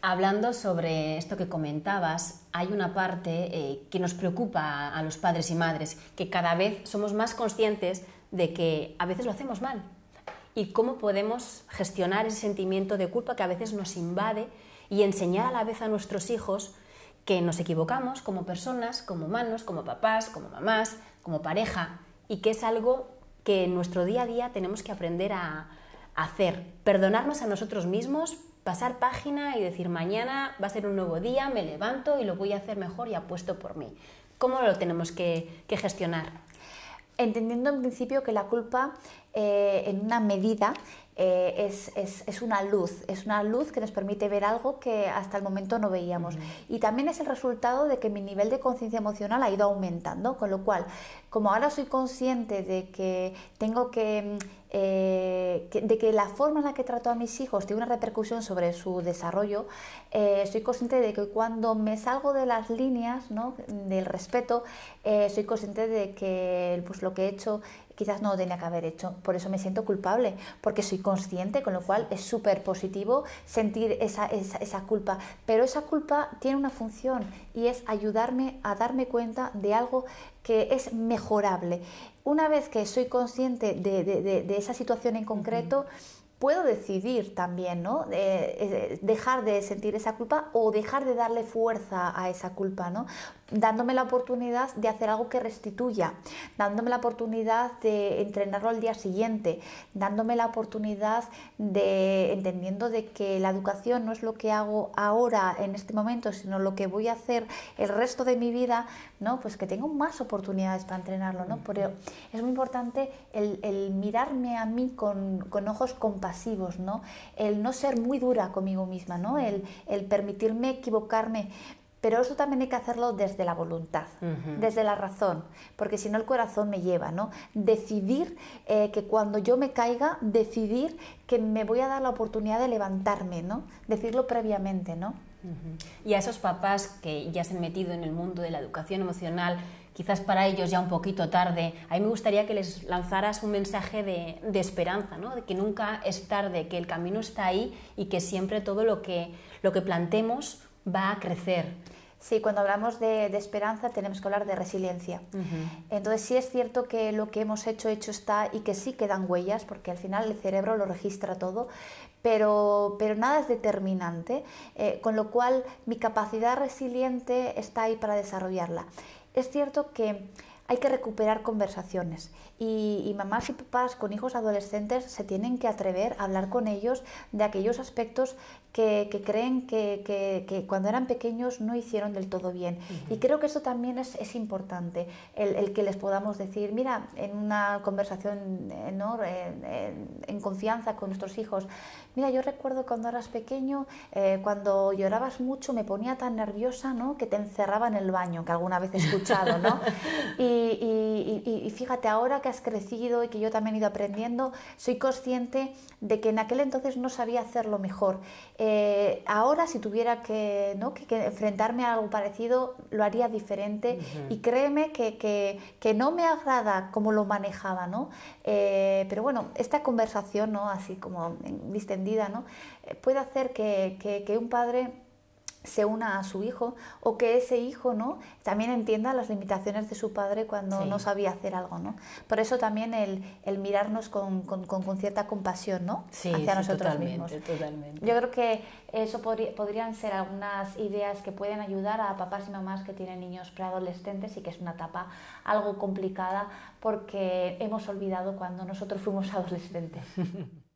Hablando sobre esto que comentabas, hay una parte eh, que nos preocupa a los padres y madres, que cada vez somos más conscientes de que a veces lo hacemos mal y cómo podemos gestionar ese sentimiento de culpa que a veces nos invade y enseñar a la vez a nuestros hijos que nos equivocamos como personas, como humanos, como papás, como mamás, como pareja y que es algo que en nuestro día a día tenemos que aprender a, hacer, perdonarnos a nosotros mismos, pasar página y decir mañana va a ser un nuevo día, me levanto y lo voy a hacer mejor y apuesto por mí. ¿Cómo lo tenemos que, gestionar? Entendiendo en principio que la culpa, eh, en una medida, eh, es, es, una luz, es una luz que nos permite ver algo que hasta el momento no veíamos. Y también es el resultado de que mi nivel de conciencia emocional ha ido aumentando, con lo cual, como ahora soy consciente de que tengo que mm, eh, de que la forma en la que trato a mis hijos tiene una repercusión sobre su desarrollo, eh, estoy soy consciente de que cuando me salgo de las líneas del respeto, soy consciente de que pues, lo que he hecho quizás no lo tenía que haber hecho. Por eso me siento culpable, porque soy consciente, con lo cual es súper positivo sentir esa, culpa. Pero esa culpa tiene una función y es ayudarme a darme cuenta de algo que es mejorable. Una vez que soy consciente de, esa situación en concreto, puedo decidir también, ¿no? Eh, eh, dejar de sentir esa culpa o dejar de darle fuerza a esa culpa, ¿no? dándome la oportunidad de hacer algo que restituya, dándome la oportunidad de entrenarlo al día siguiente, dándome la oportunidad de entendiendo de que la educación no es lo que hago ahora en este momento, sino lo que voy a hacer el resto de mi vida, ¿no? Pues que tengo más oportunidades para entrenarlo, ¿no? Pero es muy importante el, mirarme a mí con, ojos compasivos, ¿no? El no ser muy dura conmigo misma, ¿no? el permitirme equivocarme, pero eso también hay que hacerlo desde la voluntad, desde la razón, porque si no el corazón me lleva, ¿no? Decidir eh, que cuando yo me caiga, decidir que me voy a dar la oportunidad de levantarme, ¿no? Decirlo previamente, ¿no? Y a esos papás que ya se han metido en el mundo de la educación emocional, quizás para ellos ya un poquito tarde, a mí me gustaría que les lanzaras un mensaje de, esperanza, de que nunca es tarde, que el camino está ahí y que siempre todo lo que, lo que plantemos va a crecer. Sí, cuando hablamos de, esperanza tenemos que hablar de resiliencia. Entonces sí es cierto que lo que hemos hecho, hecho está y que sí quedan huellas, porque al final el cerebro lo registra todo, pero, pero nada es determinante, eh, con lo cual mi capacidad resiliente está ahí para desarrollarla. Es cierto que hay que recuperar conversaciones y, mamás y papás con hijos adolescentes se tienen que atrever a hablar con ellos de aquellos aspectos que, creen que, cuando eran pequeños no hicieron del todo bien. Y creo que eso también es, importante, el, que les podamos decir, mira, en una conversación eh, en, confianza con nuestros hijos, mira, yo recuerdo cuando eras pequeño, eh, cuando llorabas mucho me ponía tan nerviosa ¿no? que te encerraba en el baño, que alguna vez he escuchado, ¿no? y, fíjate, ahora que has crecido y que yo también he ido aprendiendo, soy consciente de que en aquel entonces no sabía hacerlo mejor. Eh, ahora si tuviera que, enfrentarme a algo parecido, lo haría diferente y créeme que, no me agrada cómo lo manejaba, eh, pero bueno, esta conversación, ¿no? Así como distendida, ¿no? Eh, puede hacer que, que un padre se una a su hijo o que ese hijo no también entienda las limitaciones de su padre cuando no sabía hacer algo no por eso también el, mirarnos con, cierta compasión no hacia nosotros mismos yo creo que eso podrían ser algunas ideas que pueden ayudar a papás y mamás que tienen niños preadolescentes y que es una etapa algo complicada porque hemos olvidado cuando nosotros fuimos adolescentes